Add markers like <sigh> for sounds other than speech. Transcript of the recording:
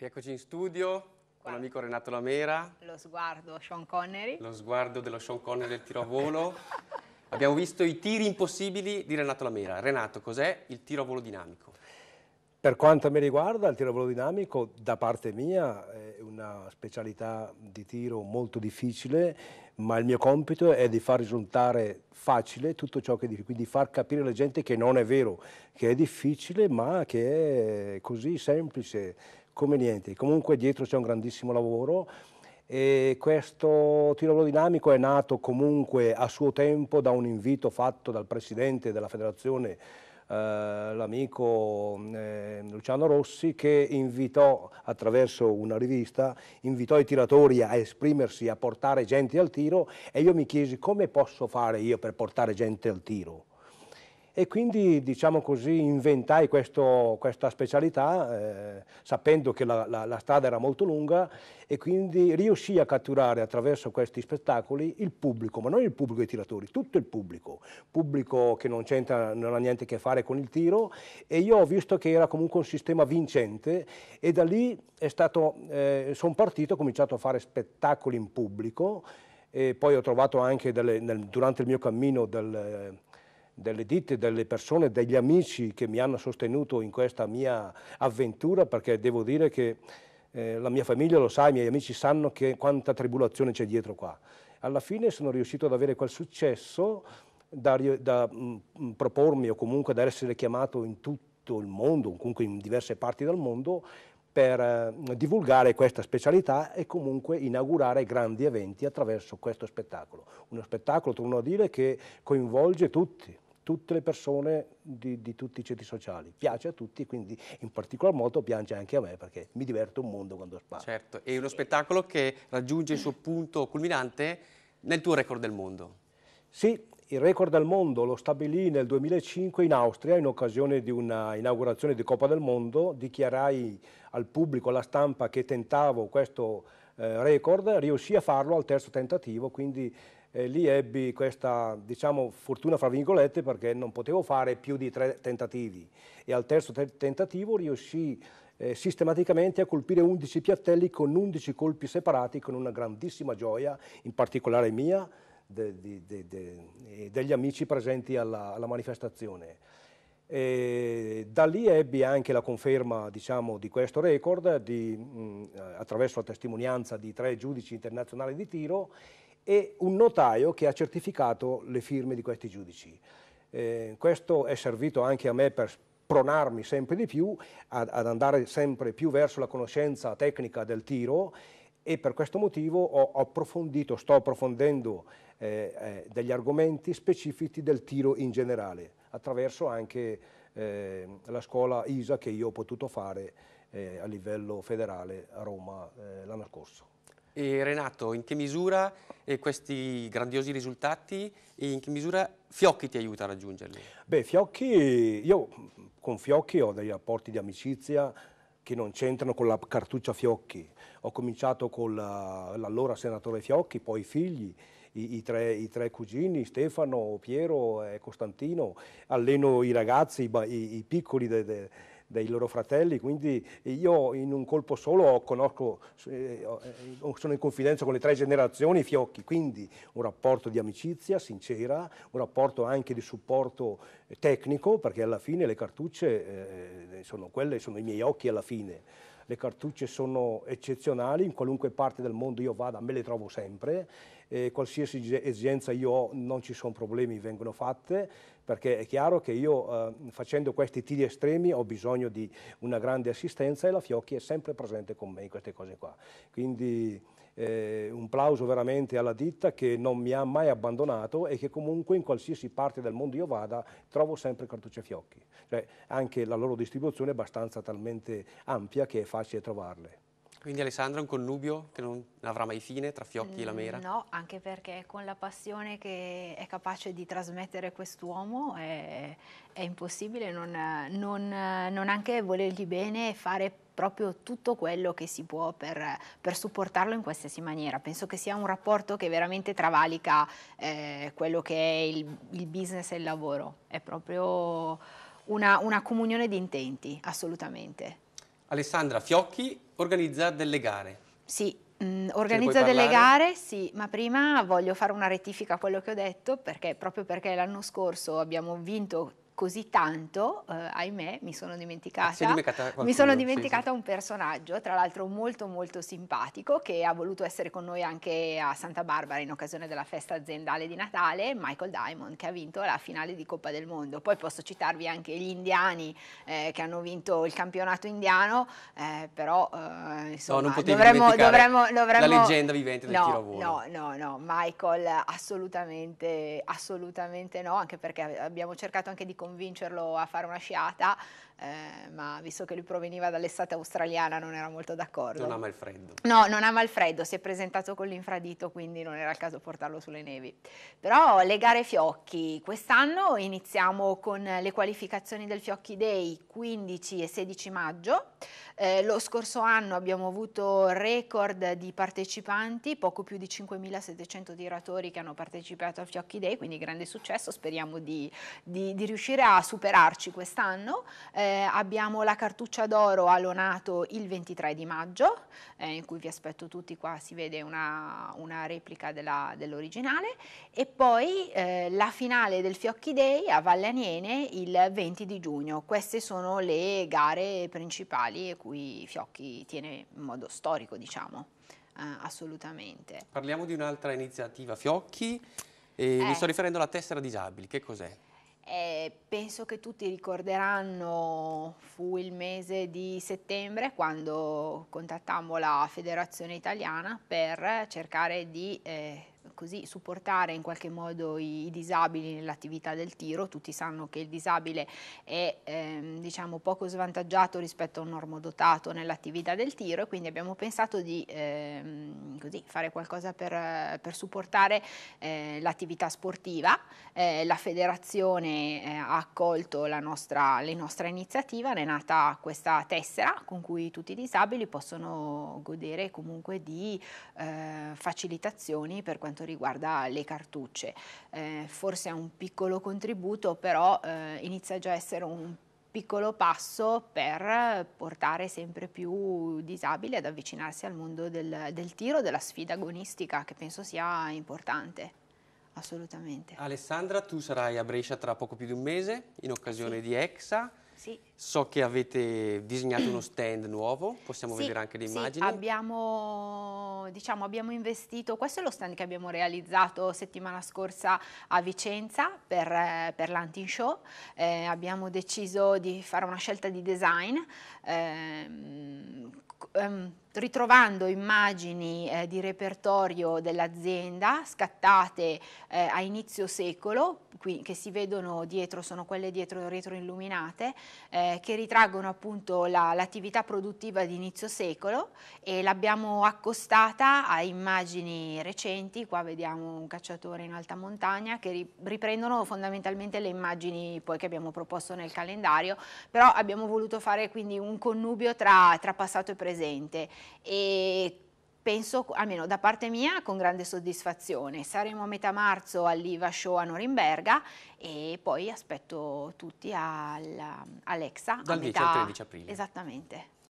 Rieccoci in studio Guarda. con l'amico Renato Lamera. Lo sguardo Sean Connery. Lo sguardo dello Sean Connery del tiro a volo. <laughs> Abbiamo visto i tiri impossibili di Renato Lamera. Renato, cos'è il tiro a volo dinamico? Per quanto mi riguarda, il tiro a volo dinamico da parte mia è una specialità di tiro molto difficile, ma il mio compito è di far risultare facile tutto ciò che dico, quindi far capire alla gente che non è vero, che è difficile, ma che è così semplice come niente. Comunque dietro c'è un grandissimo lavoro e questo tiro dinamico è nato comunque a suo tempo da un invito fatto dal presidente della federazione, eh, l'amico eh, Luciano Rossi, che invitò attraverso una rivista, invitò i tiratori a esprimersi, a portare gente al tiro e io mi chiesi come posso fare io per portare gente al tiro e quindi diciamo così inventai questo, questa specialità eh, sapendo che la, la, la, strada era molto lunga e quindi riuscii a catturare attraverso questi spettacoli il pubblico, ma non il pubblico dei tiratori, tutto il pubblico, pubblico che non, non ha niente a che fare con il tiro e io ho visto che era comunque un sistema vincente e da lì eh, sono partito, ho cominciato a fare spettacoli in pubblico e poi ho trovato anche delle, nel, durante il mio cammino del, delle ditte, delle persone, degli amici che mi hanno sostenuto in questa mia avventura, perché devo dire che eh, la mia famiglia lo sa, i miei amici sanno che quanta tribolazione c'è dietro qua. Alla fine sono riuscito ad avere quel successo da, da mh, mm, mm, propormi o comunque da essere chiamato in tutto il mondo, comunque in diverse parti del mondo, per eh, divulgare questa specialità e comunque inaugurare grandi eventi attraverso questo spettacolo. Uno spettacolo, torno a dire, che coinvolge tutti tutte le persone di, di, tutti i ceti sociali. Piace a tutti, quindi in particolar modo piace anche a me perché mi diverto un mondo quando sparo. Certo, è uno spettacolo che raggiunge il suo punto culminante nel tuo record del mondo. Sì, il record del mondo lo stabilì nel 2005 in Austria in occasione di una inaugurazione di Coppa del Mondo, dichiarai al pubblico, alla stampa che tentavo questo eh, record, riuscì a farlo al terzo tentativo, quindi eh, lì ebbi questa, diciamo, fortuna fra virgolette perché non potevo fare più di tre tentativi e al terzo te tentativo riuscì eh, sistematicamente a colpire 11 piattelli con 11 colpi separati con una grandissima gioia, in particolare mia, de, de, de, degli amici presenti alla, alla manifestazione. E da lì ebbi anche la conferma diciamo, di questo record di, mh, attraverso la testimonianza di tre giudici internazionali di tiro e un notaio che ha certificato le firme di questi giudici. Eh, questo è servito anche a me per pronarmi sempre di più, ad, ad andare sempre più verso la conoscenza tecnica del tiro e per questo motivo ho approfondito, sto approfondendo eh, eh, degli argomenti specifici del tiro in generale, attraverso anche eh, la scuola ISA che io ho potuto fare eh, a livello federale a Roma eh, l'anno scorso. E Renato, in che misura eh, questi grandiosi risultati, in che misura Fiocchi ti aiuta a raggiungerli? Beh, Fiocchi, io con Fiocchi ho dei rapporti di amicizia che non c'entrano con la cartuccia Fiocchi. Ho cominciato con l'allora senatore Fiocchi, poi i figli, i, i, tre, i, tre, cugini, Stefano, Piero e Costantino. Alleno i ragazzi, i, i piccoli de, de, dei loro fratelli, quindi io in un colpo solo conosco, eh, sono in confidenza con le tre generazioni Fiocchi, quindi un rapporto di amicizia sincera, un rapporto anche di supporto tecnico, perché alla fine le cartucce eh, sono quelle, sono i miei occhi alla fine le cartucce sono eccezionali, in qualunque parte del mondo io vada me le trovo sempre, eh, qualsiasi esigenza io ho non ci sono problemi, vengono fatte, perché è chiaro che io eh, facendo questi tiri estremi ho bisogno di una grande assistenza e la Fiocchi è sempre presente con me in queste cose qua. Quindi eh, un plauso veramente alla ditta che non mi ha mai abbandonato e che comunque in qualsiasi parte del mondo io vada trovo sempre cartucce fiocchi. Cioè, anche la loro distribuzione è abbastanza talmente ampia che è facile trovarle. Quindi Alessandra è un connubio che non avrà mai fine tra Fiocchi e la Mera? Mm, no, anche perché con la passione che è capace di trasmettere quest'uomo è, è impossibile non, non, non anche volergli bene e fare proprio tutto quello che si può per, per supportarlo in qualsiasi maniera. Penso che sia un rapporto che veramente travalica eh, quello che è il, il business e il lavoro, è proprio una, una comunione di intenti, assolutamente. Alessandra Fiocchi organizza delle gare. Sì, Mm, organizza delle gare, sì, ma prima voglio fare una rettifica a quello che ho detto, perché proprio perché l'anno scorso abbiamo vinto così tanto, eh, ahimè, mi sono dimenticata, qualcuno, mi sono dimenticata sì, un personaggio, tra l'altro molto molto simpatico, che ha voluto essere con noi anche a Santa Barbara in occasione della festa aziendale di Natale, Michael Diamond, che ha vinto la finale di Coppa del Mondo. Poi posso citarvi anche gli indiani eh, che hanno vinto il campionato indiano, eh, però eh, insomma, no, dovremmo, dovremmo, dovremmo, La leggenda vivente del no, tiro a volo. No, no, no, Michael assolutamente, assolutamente no, anche perché abbiamo cercato anche di comunicare convincerlo a fare una sciata eh, ma visto che lui proveniva dall'estate australiana non era molto d'accordo. Non ama il freddo. No, non ama il freddo, si è presentato con l'infradito, quindi non era il caso portarlo sulle nevi. Però le gare fiocchi, quest'anno iniziamo con le qualificazioni del Fiocchi Day 15 e 16 maggio. Eh, lo scorso anno abbiamo avuto record di partecipanti, poco più di 5.700 tiratori che hanno partecipato al Fiocchi Day, quindi grande successo, speriamo di, di, di riuscire a superarci quest'anno. Eh, eh, abbiamo la cartuccia d'oro a Lonato il 23 di maggio, eh, in cui vi aspetto tutti qua, si vede una, una replica dell'originale, dell e poi eh, la finale del Fiocchi Day a Valle Aniene il 20 di giugno. Queste sono le gare principali a cui Fiocchi tiene in modo storico, diciamo, eh, assolutamente. Parliamo di un'altra iniziativa Fiocchi, e mi eh. sto riferendo alla tessera disabili, che cos'è? penso che tutti ricorderanno, fu il mese di settembre quando contattammo la Federazione Italiana per cercare di eh, così supportare in qualche modo i, i disabili nell'attività del tiro. Tutti sanno che il disabile è ehm, diciamo, poco svantaggiato rispetto a un normodotato nell'attività del tiro e quindi abbiamo pensato di ehm, così, fare qualcosa per, per supportare eh, l'attività sportiva. Eh, la federazione eh, ha accolto la nostra, la nostra iniziativa, è nata questa tessera con cui tutti i disabili possono godere comunque di eh, facilitazioni per quanto riguarda riguarda le cartucce. Eh, forse è un piccolo contributo, però eh, inizia già a essere un piccolo passo per portare sempre più disabili ad avvicinarsi al mondo del, del tiro, della sfida agonistica, che penso sia importante. Assolutamente. Alessandra, tu sarai a Brescia tra poco più di un mese, in occasione sì. di EXA. Sì. So che avete disegnato uno stand nuovo, possiamo sì, vedere anche le immagini. Sì, abbiamo, diciamo, abbiamo investito, questo è lo stand che abbiamo realizzato settimana scorsa a Vicenza per, eh, per l'Antin Show, eh, abbiamo deciso di fare una scelta di design, eh, ritrovando immagini eh, di repertorio dell'azienda scattate eh, a inizio secolo, qui, che si vedono dietro, sono quelle dietro retroilluminate, eh, che ritraggono appunto l'attività la, produttiva di inizio secolo e l'abbiamo accostata a immagini recenti, qua vediamo un cacciatore in alta montagna, che riprendono fondamentalmente le immagini poi che abbiamo proposto nel calendario, però abbiamo voluto fare quindi un connubio tra, tra passato e presente e penso, almeno da parte mia, con grande soddisfazione. Saremo a metà marzo all'IVA Show a Norimberga e poi aspetto tutti all'Exa. Dal a metà, 10 al 13 aprile. Esattamente.